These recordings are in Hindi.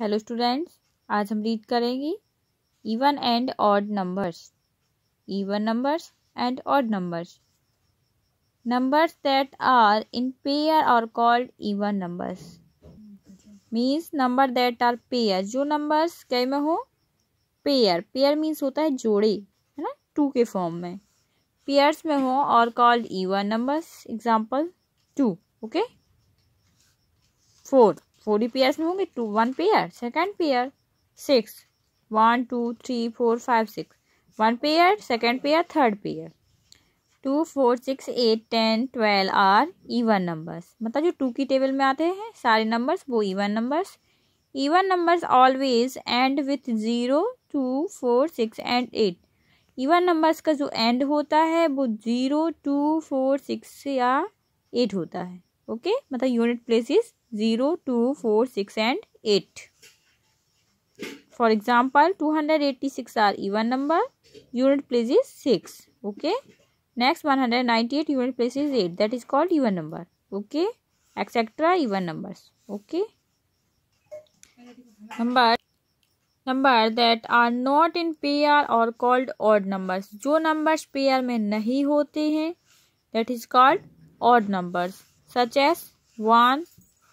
हेलो स्टूडेंट्स आज हम रीड करेंगे even and odd numbers even numbers and odd numbers numbers that are in pair are called even numbers means number that are pair जो नंबर्स कई में हो पेयर पेयर मीन्स होता है जोड़े है ना टू के फॉर्म में पेयर्स में हो और called even numbers example two okay four ही पेयर्स में होंगे two one pair second pair six one two three four five six one pair second pair third pair two four six eight ten twelve are even numbers मतलब जो टू की टेबल में आते हैं सारे नंबर्स वो even numbers even numbers always end with zero two four six and eight even numbers का जो एंड होता है वो ज़ीरो टू फोर सिक्स या एट होता है ओके मतलब unit place is zero two four six and eight for example two hundred eighty six are even number unit place is six okay next one hundred ninety eight unit place is eight that is called even number okay etcetera even numbers okay number number that are not in pair are called odd numbers जो नंबर्स पेयर में नहीं होते हैं that is called odd numbers such as one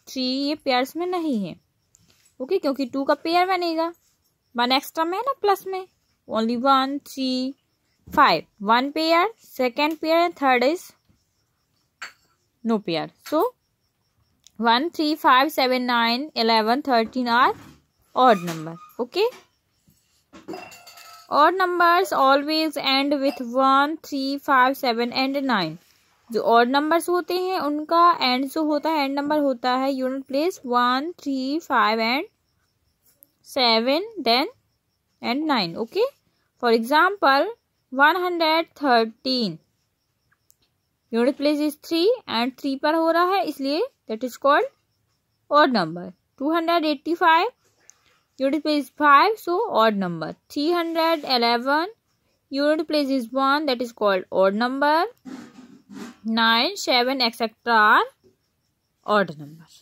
three ये पेयर्स में नहीं है ओके okay, क्योंकि टू का पेयर बनेगा वन एक्स्ट्रा में है ना प्लस में only one three five one pair second pair and third is no pair so one three five seven nine eleven thirteen are odd number okay odd numbers always end with one three five seven and nine जो और नंबर्स होते हैं उनका एंड जो होता है एंड नंबर होता है unit place one three five and seven then and nine okay for example one hundred thirteen unit place is three and three पर हो रहा है इसलिए that is called odd number two hundred eighty five unit place five so odd number three hundred eleven unit place is one that is called odd number nine seven etcetera are number